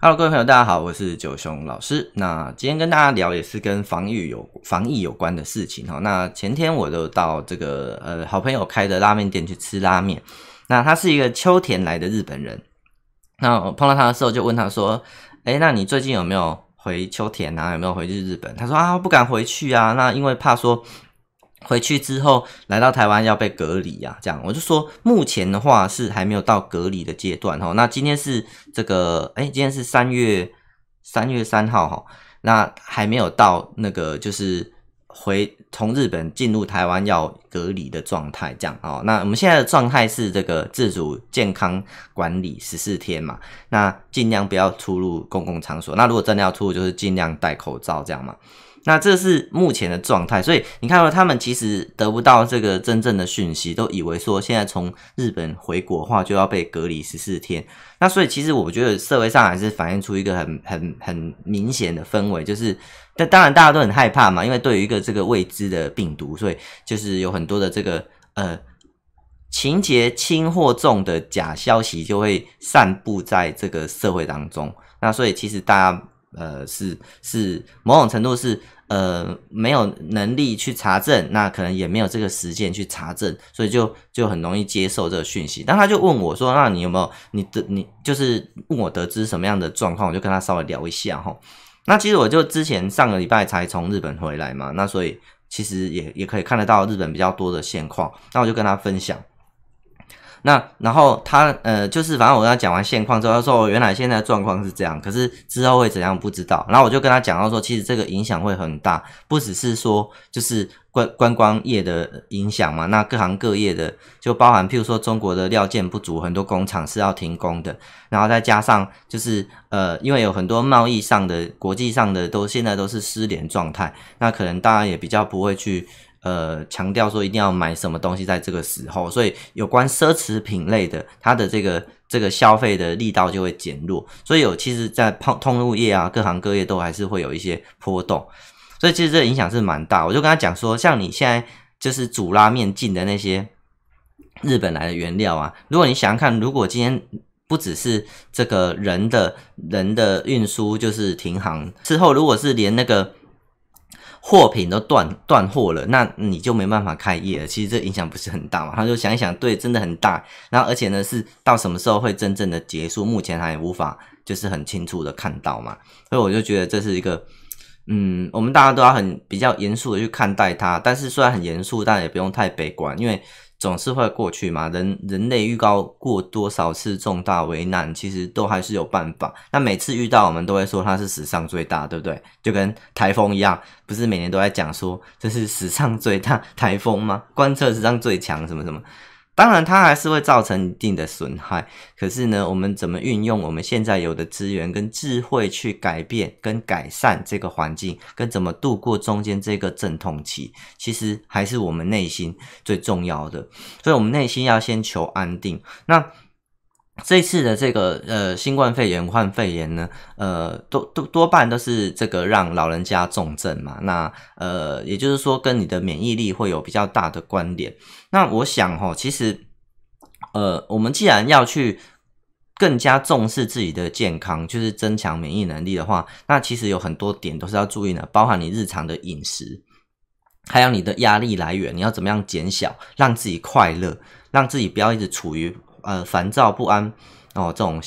Hello，各位朋友，大家好，我是九雄老师。那今天跟大家聊也是跟防御有防疫有关的事情哈。那前天我就到这个呃好朋友开的拉面店去吃拉面。那他是一个秋田来的日本人。那我碰到他的时候就问他说：“哎，那你最近有没有回秋田啊？有没有回去日本？”他说：“啊，不敢回去啊，那因为怕说。”回去之后来到台湾要被隔离啊，这样我就说目前的话是还没有到隔离的阶段哈。那今天是这个，哎，今天是三月三月三号哈，那还没有到那个就是回从日本进入台湾要隔离的状态这样哦。那我们现在的状态是这个自主健康管理十四天嘛，那尽量不要出入公共场所。那如果真的要出入，就是尽量戴口罩这样嘛。那这是目前的状态，所以你看到他们其实得不到这个真正的讯息，都以为说现在从日本回国的话就要被隔离十四天。那所以其实我觉得社会上还是反映出一个很很很明显的氛围，就是，但当然大家都很害怕嘛，因为对于一个这个未知的病毒，所以就是有很多的这个呃情节轻或重的假消息就会散布在这个社会当中。那所以其实大家呃是是某种程度是。呃，没有能力去查证，那可能也没有这个时间去查证，所以就就很容易接受这个讯息。但他就问我说：“那你有没有？你得你就是问我得知什么样的状况？”我就跟他稍微聊一下哈。那其实我就之前上个礼拜才从日本回来嘛，那所以其实也也可以看得到日本比较多的现况。那我就跟他分享。那然后他呃就是反正我跟他讲完现况之后，他说原来现在状况是这样，可是之后会怎样不知道。然后我就跟他讲到说，其实这个影响会很大，不只是说就是观观光业的影响嘛，那各行各业的就包含譬如说中国的料件不足，很多工厂是要停工的。然后再加上就是呃，因为有很多贸易上的、国际上的都现在都是失联状态，那可能大家也比较不会去。呃，强调说一定要买什么东西，在这个时候，所以有关奢侈品类的，它的这个这个消费的力道就会减弱。所以有其实，在通通路业啊，各行各业都还是会有一些波动。所以其实这影响是蛮大。我就跟他讲说，像你现在就是煮拉面进的那些日本来的原料啊，如果你想想看，如果今天不只是这个人的人的运输就是停航之后，如果是连那个。货品都断断货了，那你就没办法开业了。其实这影响不是很大嘛，他就想一想，对，真的很大。然后而且呢，是到什么时候会真正的结束，目前还无法就是很清楚的看到嘛。所以我就觉得这是一个，嗯，我们大家都要很比较严肃的去看待它。但是虽然很严肃，但也不用太悲观，因为。总是会过去嘛？人人类预告过多少次重大危难，其实都还是有办法。那每次遇到，我们都会说它是史上最大，对不对？就跟台风一样，不是每年都在讲说这是史上最大台风吗？观测史上最强什么什么。当然，它还是会造成一定的损害。可是呢，我们怎么运用我们现在有的资源跟智慧去改变跟改善这个环境，跟怎么度过中间这个阵痛期，其实还是我们内心最重要的。所以，我们内心要先求安定。那。这次的这个呃新冠肺炎、患肺炎呢，呃，多多多半都是这个让老人家重症嘛。那呃，也就是说，跟你的免疫力会有比较大的关联。那我想哦，其实呃，我们既然要去更加重视自己的健康，就是增强免疫能力的话，那其实有很多点都是要注意的，包含你日常的饮食，还有你的压力来源，你要怎么样减小，让自己快乐，让自己不要一直处于。呃，烦躁不安哦，这种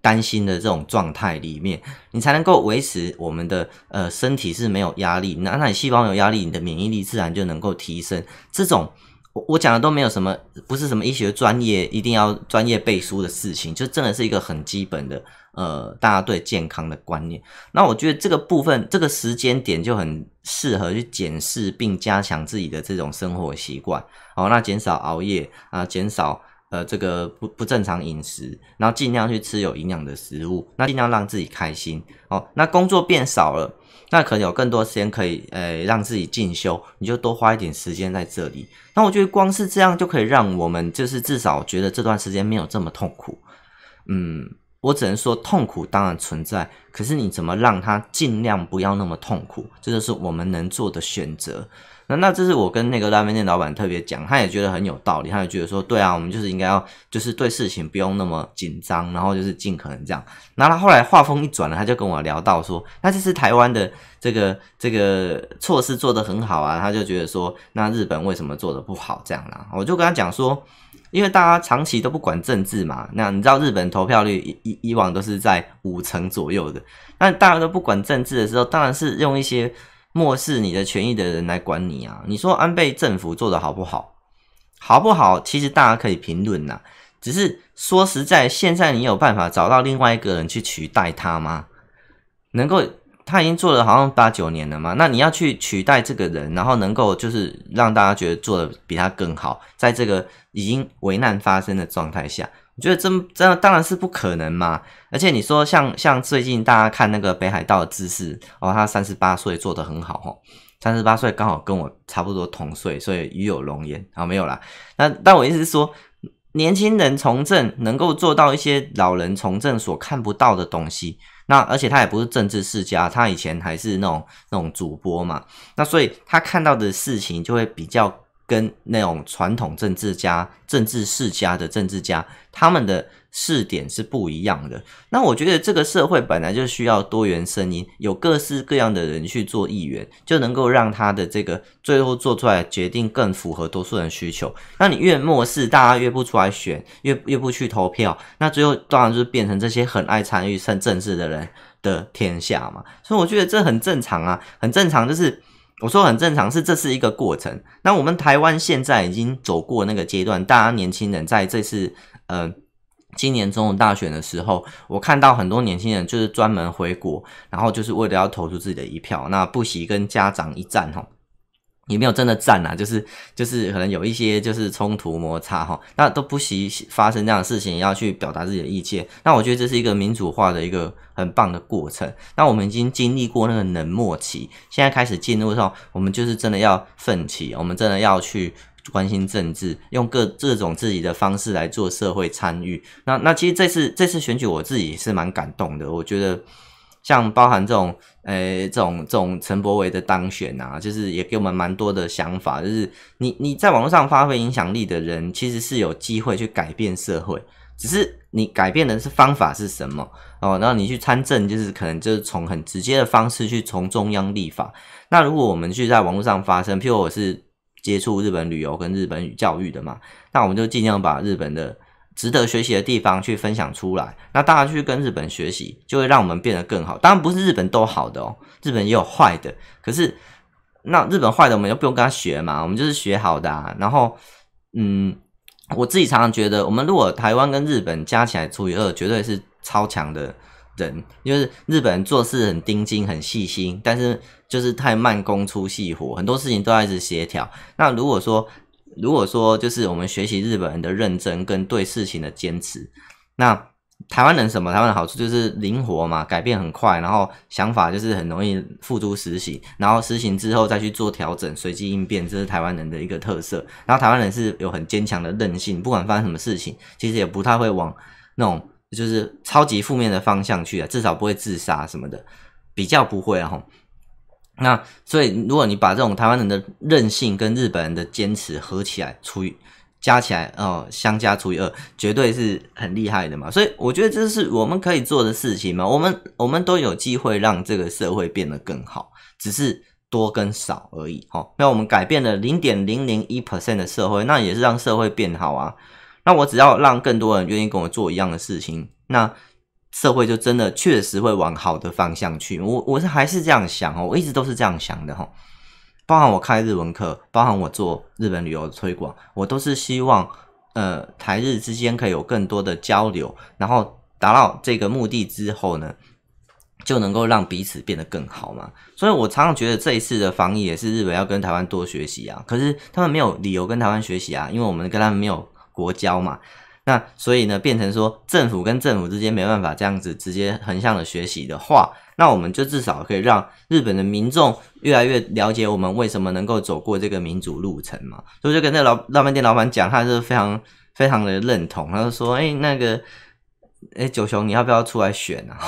担心的这种状态里面，你才能够维持我们的呃身体是没有压力。那那你细胞有压力，你的免疫力自然就能够提升。这种我我讲的都没有什么，不是什么医学专业一定要专业背书的事情，就真的是一个很基本的呃大家对健康的观念。那我觉得这个部分这个时间点就很适合去检视并加强自己的这种生活习惯。哦，那减少熬夜啊，减少。呃，这个不不正常饮食，然后尽量去吃有营养的食物，那尽量让自己开心哦。那工作变少了，那可能有更多时间可以呃让自己进修，你就多花一点时间在这里。那我觉得光是这样就可以让我们就是至少觉得这段时间没有这么痛苦。嗯，我只能说痛苦当然存在，可是你怎么让它尽量不要那么痛苦，这就是我们能做的选择。那那这是我跟那个拉面店老板特别讲，他也觉得很有道理，他也觉得说，对啊，我们就是应该要，就是对事情不用那么紧张，然后就是尽可能这样。那他后来话锋一转了，他就跟我聊到说，那这是台湾的这个这个措施做得很好啊，他就觉得说，那日本为什么做得不好这样啦，我就跟他讲说，因为大家长期都不管政治嘛，那你知道日本投票率以以往都是在五成左右的，那大家都不管政治的时候，当然是用一些。漠视你的权益的人来管你啊！你说安倍政府做的好不好？好不好？其实大家可以评论呐。只是说实在，现在你有办法找到另外一个人去取代他吗？能够他已经做了好像八九年了吗？那你要去取代这个人，然后能够就是让大家觉得做的比他更好，在这个已经危难发生的状态下。觉得真真的当然是不可能嘛，而且你说像像最近大家看那个北海道的姿势哦，他三十八岁做的很好哦。三十八岁刚好跟我差不多同岁，所以与有容焉啊没有啦，那但我意思是说，年轻人从政能够做到一些老人从政所看不到的东西，那而且他也不是政治世家，他以前还是那种那种主播嘛，那所以他看到的事情就会比较。跟那种传统政治家、政治世家的政治家，他们的视点是不一样的。那我觉得这个社会本来就需要多元声音，有各式各样的人去做议员，就能够让他的这个最后做出来决定更符合多数人需求。那你越漠视，大家越不出来选，越越不去投票，那最后当然就是变成这些很爱参与政政治的人的天下嘛。所以我觉得这很正常啊，很正常，就是。我说很正常，是这是一个过程。那我们台湾现在已经走过那个阶段，大家年轻人在这次呃今年总统大选的时候，我看到很多年轻人就是专门回国，然后就是为了要投出自己的一票，那不惜跟家长一战吼。也没有真的战啊，就是就是可能有一些就是冲突摩擦哈，那都不惜发生这样的事情，要去表达自己的意见。那我觉得这是一个民主化的一个很棒的过程。那我们已经经历过那个冷漠期，现在开始进入的时候，我们就是真的要奋起，我们真的要去关心政治，用各这种自己的方式来做社会参与。那那其实这次这次选举我自己是蛮感动的，我觉得。像包含这种，呃，这种这种陈伯维的当选啊，就是也给我们蛮多的想法，就是你你在网络上发挥影响力的人，其实是有机会去改变社会，只是你改变的是方法是什么哦。然后你去参政，就是可能就是从很直接的方式去从中央立法。那如果我们去在网络上发声，譬如我是接触日本旅游跟日本语教育的嘛，那我们就尽量把日本的。值得学习的地方去分享出来，那大家去跟日本学习，就会让我们变得更好。当然不是日本都好的哦，日本也有坏的。可是那日本坏的，我们又不用跟他学嘛，我们就是学好的。然后，嗯，我自己常常觉得，我们如果台湾跟日本加起来除以二，绝对是超强的人，因为日本人做事很盯紧、很细心，但是就是太慢工出细活，很多事情都要一直协调。那如果说，如果说就是我们学习日本人的认真跟对事情的坚持，那台湾人什么？台湾的好处就是灵活嘛，改变很快，然后想法就是很容易付诸实行，然后实行之后再去做调整，随机应变，这是台湾人的一个特色。然后台湾人是有很坚强的韧性，不管发生什么事情，其实也不太会往那种就是超级负面的方向去啊，至少不会自杀什么的，比较不会啊。那所以，如果你把这种台湾人的韧性跟日本人的坚持合起来除以加起来哦，相加除以二，绝对是很厉害的嘛。所以我觉得这是我们可以做的事情嘛。我们我们都有机会让这个社会变得更好，只是多跟少而已哦。那我们改变了零点零零一 percent 的社会，那也是让社会变好啊。那我只要让更多人愿意跟我做一样的事情，那。社会就真的确实会往好的方向去，我我是还是这样想哦，我一直都是这样想的哈。包含我开日文课，包含我做日本旅游推广，我都是希望呃台日之间可以有更多的交流，然后达到这个目的之后呢，就能够让彼此变得更好嘛。所以我常常觉得这一次的防疫也是日本要跟台湾多学习啊，可是他们没有理由跟台湾学习啊，因为我们跟他们没有国交嘛。那所以呢，变成说政府跟政府之间没办法这样子直接横向的学习的话，那我们就至少可以让日本的民众越来越了解我们为什么能够走过这个民主路程嘛。所以就跟那老浪漫店老板讲，他是非常非常的认同，他就说：“哎，那个，哎，九雄，你要不要出来选啊？”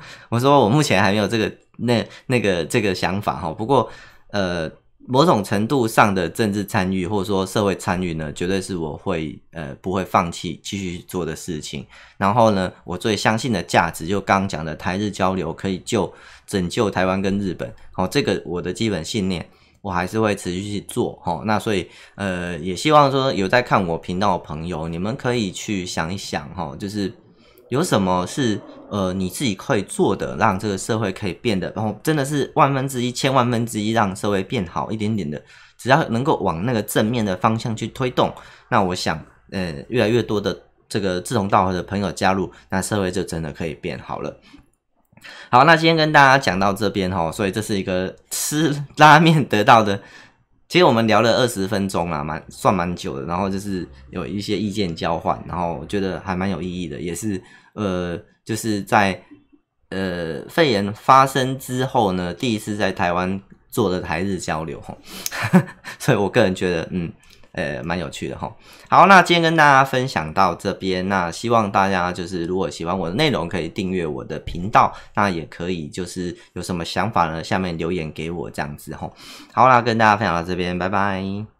我说：“我目前还没有这个那那个这个想法哈，不过呃。”某种程度上的政治参与，或者说社会参与呢，绝对是我会呃不会放弃继续做的事情。然后呢，我最相信的价值，就刚讲的台日交流，可以救拯救台湾跟日本，哦，这个我的基本信念，我还是会持续去做。哈，那所以呃也希望说有在看我频道的朋友，你们可以去想一想，哈，就是。有什么是呃你自己可以做的，让这个社会可以变得，然后真的是万分之一、千万分之一，让社会变好一点点的，只要能够往那个正面的方向去推动，那我想呃越来越多的这个志同道合的朋友加入，那社会就真的可以变好了。好，那今天跟大家讲到这边哦，所以这是一个吃拉面得到的。其实我们聊了二十分钟啦，蛮算蛮久的，然后就是有一些意见交换，然后我觉得还蛮有意义的，也是呃，就是在呃肺炎发生之后呢，第一次在台湾做的台日交流，所以我个人觉得，嗯。呃，蛮有趣的哈。好，那今天跟大家分享到这边，那希望大家就是如果喜欢我的内容，可以订阅我的频道，那也可以就是有什么想法呢，下面留言给我这样子哈。好啦，跟大家分享到这边，拜拜。